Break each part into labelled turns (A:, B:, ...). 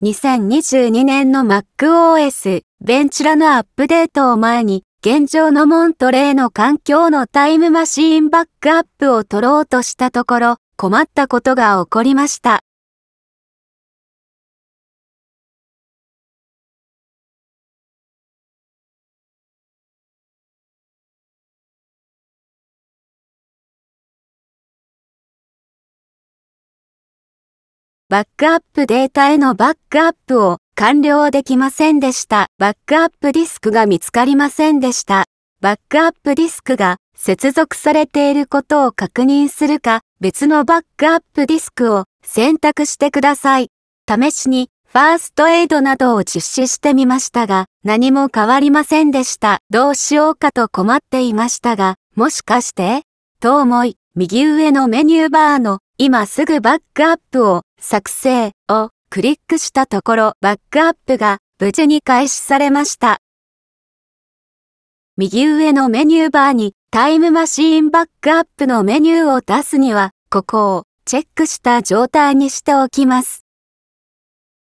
A: 2022年の MacOS ベンチュラのアップデートを前に、現状のモントレーの環境のタイムマシーンバックアップを取ろうとしたところ、困ったことが起こりました。
B: バックアップデータへの
A: バックアップを完了できませんでした。バックアップディスクが見つかりませんでした。バックアップディスクが接続されていることを確認するか、別のバックアップディスクを選択してください。試しに、ファーストエイドなどを実施してみましたが、何も変わりませんでした。どうしようかと困っていましたが、もしかしてと思い、右上のメニューバーの今すぐバックアップを作成をクリックしたところバックアップが無事に開始されました。右上のメニューバーにタイムマシーンバックアップのメニューを出すにはここをチェックした状態にしておきます。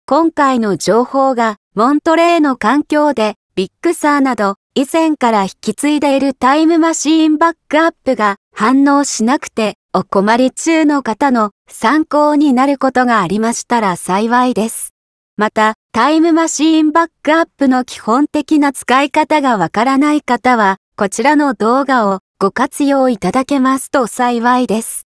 A: 今回の情報がモントレーの環境でビッグサーなど以前から引き継いでいるタイムマシーンバックアップが反応しなくてお困り中の方の参考になることがありましたら幸いです。また、タイムマシーンバックアップの基本的な使い方がわからない方は、こちらの動画をご活用いただけますと幸いで
B: す。